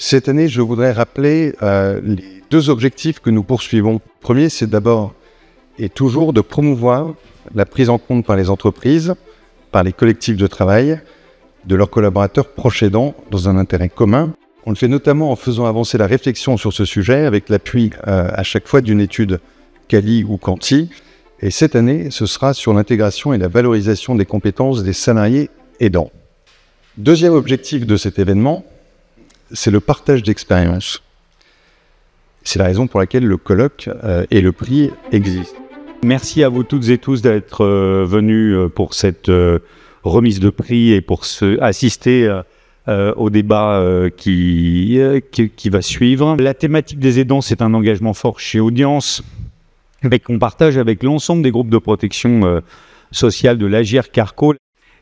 Cette année, je voudrais rappeler euh, les deux objectifs que nous poursuivons. premier, c'est d'abord et toujours de promouvoir la prise en compte par les entreprises, par les collectifs de travail, de leurs collaborateurs proches aidants dans un intérêt commun. On le fait notamment en faisant avancer la réflexion sur ce sujet avec l'appui euh, à chaque fois d'une étude Cali ou Canti. Et cette année, ce sera sur l'intégration et la valorisation des compétences des salariés aidants. Deuxième objectif de cet événement, c'est le partage d'expériences. C'est la raison pour laquelle le colloque euh, et le prix existent. Merci à vous toutes et tous d'être euh, venus euh, pour cette remise de prix et pour assister au débat qui, va suivre. La thématique des aidants, c'est un engagement fort chez Audience, mais qu'on partage avec l'ensemble des groupes de protection sociale de l'Agir Carco.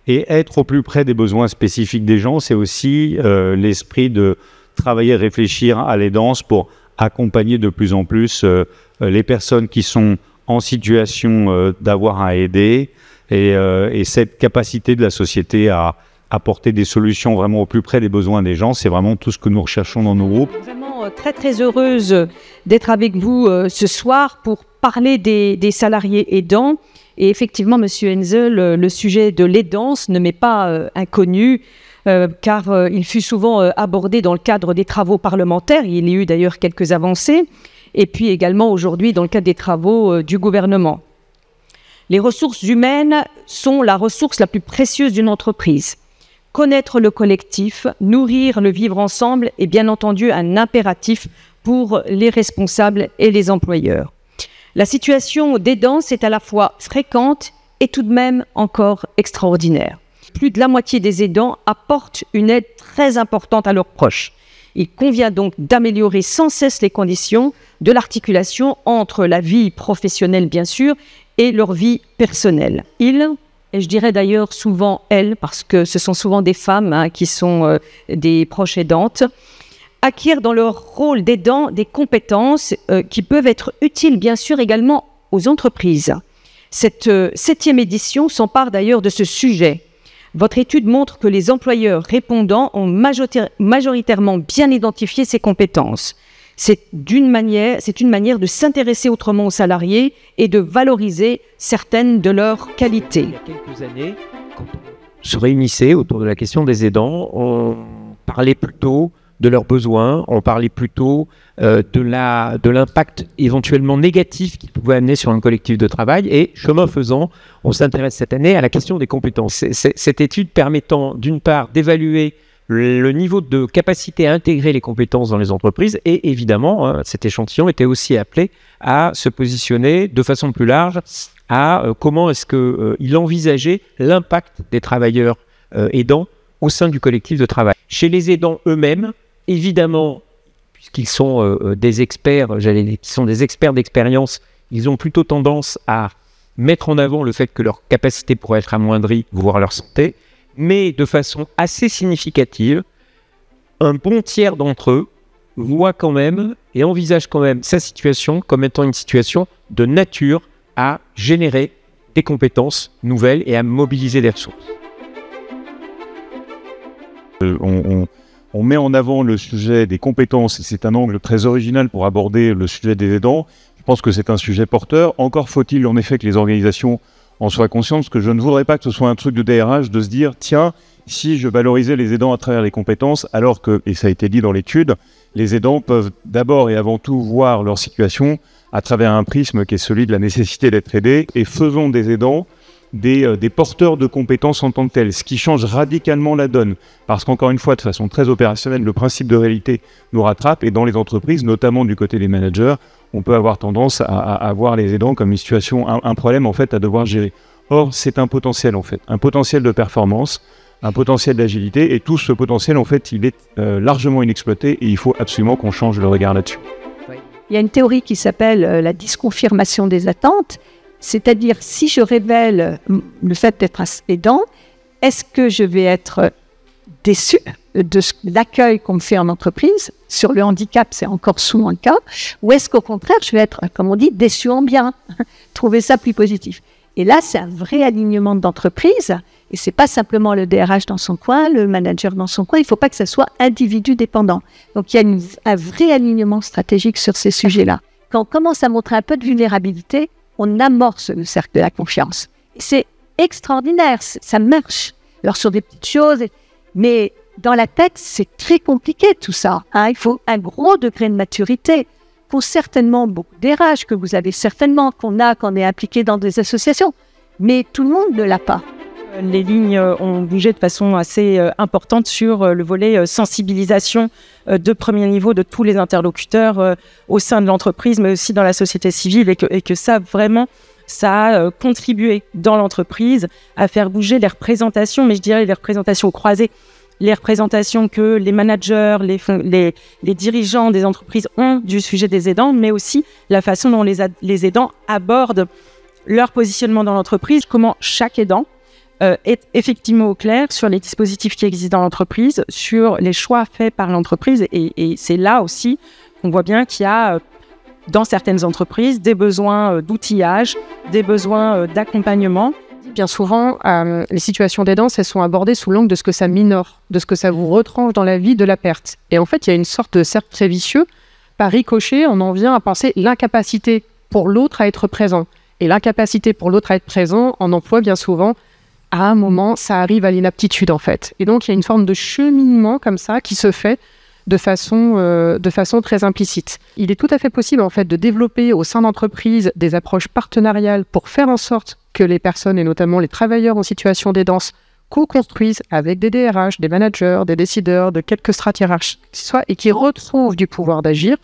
Et être au plus près des besoins spécifiques des gens, c'est aussi euh, l'esprit de travailler, réfléchir à l'aidance pour accompagner de plus en plus euh, les personnes qui sont en situation euh, d'avoir à aider et, et, cette capacité de la société à apporter des solutions vraiment au plus près des besoins des gens, c'est vraiment tout ce que nous recherchons dans nos groupes. Vraiment très très heureuse d'être avec vous ce soir pour parler des, salariés aidants. Et effectivement, Monsieur Enzel, le sujet de l'aidance ne m'est pas euh, inconnu. Euh, car euh, il fut souvent abordé dans le cadre des travaux parlementaires. Il y a eu d'ailleurs quelques avancées, et puis également aujourd'hui dans le cadre des travaux du gouvernement. Les ressources humaines sont la ressource la plus précieuse d'une entreprise. Connaître le collectif, nourrir le vivre ensemble est bien entendu un impératif pour les responsables et les employeurs. La situation des dents est à la fois fréquente et tout de même encore extraordinaire. Plus de la moitié des aidants apportent une aide très importante à leurs proches. Il convient donc d'améliorer sans cesse les conditions de l'articulation entre la vie professionnelle, bien sûr, et leur vie personnelle. Ils, et je dirais d'ailleurs souvent elles, parce que ce sont souvent des femmes hein, qui sont euh, des proches aidantes, acquièrent dans leur rôle d'aidant des compétences euh, qui peuvent être utiles bien sûr également aux entreprises. Cette euh, septième édition s'empare d'ailleurs de ce sujet. Votre étude montre que les employeurs répondants ont majoritairement bien identifié ces compétences. C'est d'une manière, c'est une manière de s'intéresser autrement aux salariés et de valoriser certaines de leurs qualités. Il y a quelques années, quand on se réunissait autour de la question des aidants, on parlait plutôt de leurs besoins. On parlait plutôt euh, de la de l'impact éventuellement négatif qu'ils pouvaient amener sur un collectif de travail. Et chemin faisant, on s'intéresse cette année à la question des compétences. cette étude permettant d'une part d'évaluer le niveau de capacité à intégrer les compétences dans les entreprises et évidemment hein, cet échantillon était aussi appelé à se positionner de façon plus large à euh, comment est-ce qu'il euh, envisageait l'impact des travailleurs aidants au sein du collectif de travail. Chez les aidants eux-mêmes, évidemment, puisqu'ils sont euh, euh, des experts, j'allais sont des experts d'expérience, ils ont plutôt tendance à mettre en avant le fait que leur capacité pourrait être amoindrie, voire leur santé, mais de façon assez significative, un bon tiers d'entre eux voit quand même et envisage quand même sa situation comme étant une situation de nature à générer des compétences nouvelles et à mobiliser des ressources. Euh, on on met en avant le sujet des compétences. et C'est un angle très original pour aborder le sujet des aidants. Je pense que c'est un sujet porteur. Encore faut-il en effet que les organisations en soient conscientes, parce que je ne voudrais pas que ce soit un truc de DRH de se dire, tiens, si je valorisais les aidants à travers les compétences, alors que, et ça a été dit dans l'étude, les aidants peuvent d'abord et avant tout voir leur situation à travers un prisme qui est celui de la nécessité d'être aidé, et faisons des aidants euh, des, porteurs de compétences en tant que tels, ce qui change radicalement la donne. Parce qu'encore une fois, de façon très opérationnelle, le principe de réalité nous rattrape et dans les entreprises, notamment du côté des managers, on peut avoir tendance à, avoir voir les aidants comme une situation, un, problème en fait à devoir gérer. Or, c'est un potentiel en fait, un potentiel de performance, un potentiel d'agilité et tout ce potentiel en fait, il est euh, largement inexploité et il faut absolument qu'on change le regard là-dessus. Il y a une théorie qui s'appelle euh, la disconfirmation des attentes c'est-à-dire, si je révèle le fait d'être aidant, est-ce que je vais être déçu de l'accueil qu'on me fait en entreprise Sur le handicap, c'est encore souvent le cas. Ou est-ce qu'au contraire, je vais être, comme on dit, déçu en bien Trouver ça plus positif. Et là, c'est un vrai alignement d'entreprise. Et c'est pas simplement le DRH dans son coin, le manager dans son coin. Il faut pas que ça soit individu dépendant. Donc, il y a un vrai alignement stratégique sur ces sujets-là. Quand on commence à montrer un peu de vulnérabilité, on amorce le cercle de la confiance. C'est extraordinaire, ça marche. Alors sur des petites choses, mais dans la tête, c'est très compliqué tout ça. Hein. Il faut un gros degré de maturité pour certainement beaucoup rages que vous avez certainement, qu'on a, qu'on est impliqué dans des associations. Mais tout le monde ne l'a pas. Les lignes euh, ont bougé de façon assez euh, importante sur euh, le volet sensibilisation de premier niveau de tous les interlocuteurs au sein de l'entreprise, mais aussi dans la société civile, et que, ça, vraiment, ça a contribué dans l'entreprise à faire bouger les représentations, mais je dirais les représentations croisées les représentations que les managers, les, dirigeants des entreprises ont du sujet des aidants, mais aussi la façon dont les aidants abordent leur positionnement dans l'entreprise, comment chaque aidant euh, est effectivement au clair sur les dispositifs qui existent dans l'entreprise, sur les choix faits par l'entreprise. Et, c'est là aussi qu'on voit bien qu'il y a euh, dans certaines entreprises des besoins euh, d'outillage, des besoins d'accompagnement. Bien souvent, les situations d'aidance, elles sont abordées sous l'angle de ce que ça minore, de ce que ça vous retranche dans la vie de la perte. Et en fait, il y a une sorte de cercle très vicieux. Par ricochet, on en vient à penser l'incapacité pour l'autre à être présent. Et l'incapacité pour l'autre à être présent, en emploie bien souvent à un moment, ça arrive à l'inaptitude en fait. Et donc il y a une forme de cheminement comme ça qui se fait de façon, euh, de façon très implicite. Il est tout à fait possible en fait de développer au sein d'entreprises des approches partenariales pour faire en sorte que les personnes et notamment les travailleurs en situation d'aidance co-construisent avec des DRH, des managers, des décideurs de quelques strates hiérarchiques, soit et qui retrouvent du pouvoir d'agir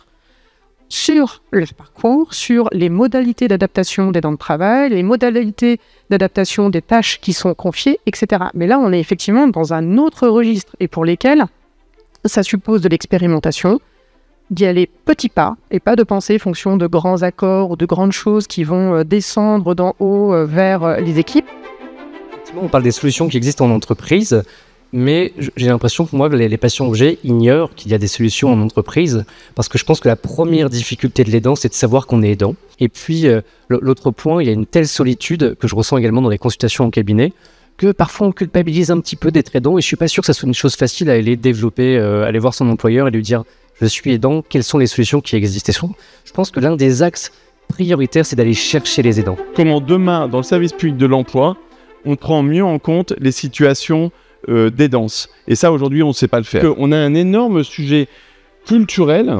sur le parcours, sur les modalités d'adaptation des dents de travail, les modalités d'adaptation des tâches qui sont confiées, etc. Mais là, on est effectivement dans un autre registre et pour lesquels ça suppose de l'expérimentation, d'y aller petit pas et pas de penser fonction de grands accords ou de grandes choses qui vont euh, descendre d'en haut euh, vers euh, les équipes. On parle des solutions qui existent en entreprise mais j'ai l'impression que moi, les, les patients que ignorent qu'il y a des solutions en entreprise, parce que je pense que la première difficulté de l'aidant, c'est de savoir qu'on est aidant. Et puis, euh, l'autre point, il y a une telle solitude que je ressens également dans les consultations en cabinet, que parfois on culpabilise un petit peu d'être aidant, et je suis pas sûr que ça soit une chose facile à aller développer, euh, aller voir son employeur et lui dire je suis aidant, quelles sont les solutions qui existent. je pense que l'un des axes prioritaires, c'est d'aller chercher les aidants. Comment demain, dans le service public de l'emploi, on prend mieux en compte les situations euh, des danses. Et ça, aujourd'hui, on ne sait pas le faire. on a un énorme sujet culturel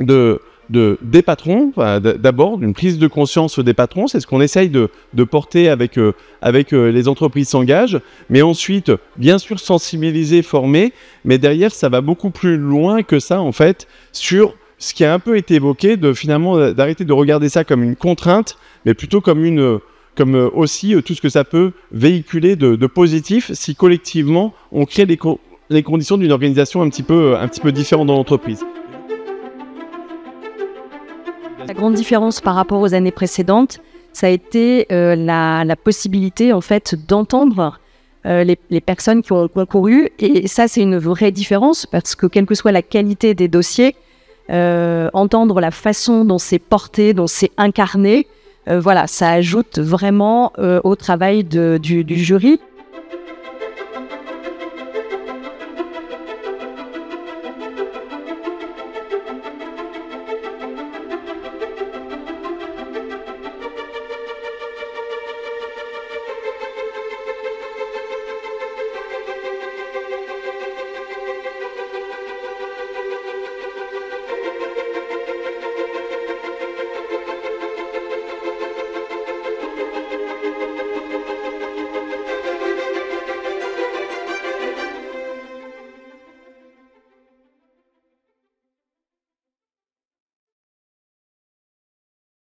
de, de des patrons, d'abord, d'une prise de conscience des patrons. C'est ce qu'on essaye de, porter avec, euh, avec euh, les entreprises s'engagent. Mais ensuite, bien sûr, sensibiliser, former. Mais derrière, ça va beaucoup plus loin que ça, en fait, sur ce qui a un peu été évoqué, de finalement d'arrêter de regarder ça comme une contrainte, mais plutôt comme une comme euh, aussi euh, tout ce que ça peut véhiculer de, positif si collectivement on crée les, conditions d'une organisation un petit peu, euh, un petit peu différente dans l'entreprise. La grande différence par rapport aux années précédentes, ça a été la, possibilité en fait d'entendre les, personnes qui ont concouru. Et ça, c'est une vraie différence parce que quelle que soit la qualité des dossiers, entendre la façon dont c'est porté, dont c'est incarné, euh, voilà, ça ajoute vraiment euh, au travail de, du, du jury.